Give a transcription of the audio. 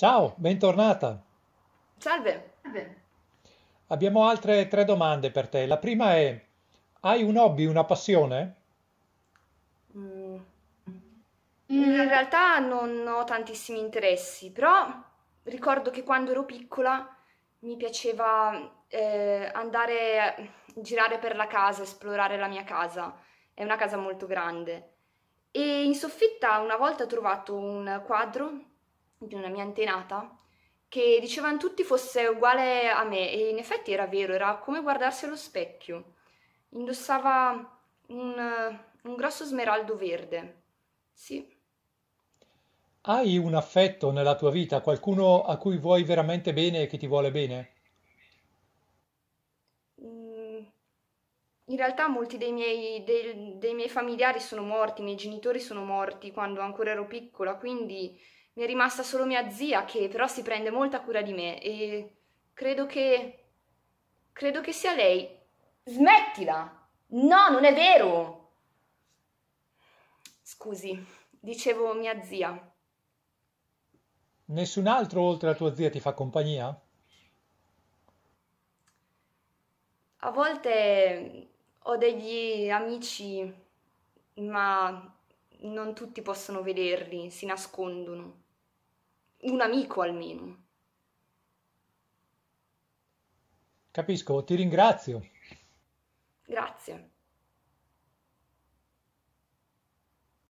Ciao, bentornata. Salve. Abbiamo altre tre domande per te. La prima è, hai un hobby, una passione? Mm. In realtà non ho tantissimi interessi, però ricordo che quando ero piccola mi piaceva eh, andare a girare per la casa, esplorare la mia casa. È una casa molto grande. E in soffitta una volta ho trovato un quadro di una mia antenata che dicevano tutti fosse uguale a me e in effetti era vero, era come guardarsi allo specchio. Indossava un, un grosso smeraldo verde. Sì. Hai un affetto nella tua vita, qualcuno a cui vuoi veramente bene e che ti vuole bene? Mm, in realtà molti dei miei, dei, dei miei familiari sono morti, i miei genitori sono morti quando ancora ero piccola, quindi mi è rimasta solo mia zia che però si prende molta cura di me e credo che... credo che sia lei. Smettila! No, non è vero! Scusi, dicevo mia zia. Nessun altro oltre a tua zia ti fa compagnia? A volte ho degli amici, ma non tutti possono vederli, si nascondono un amico almeno. Capisco, ti ringrazio. Grazie.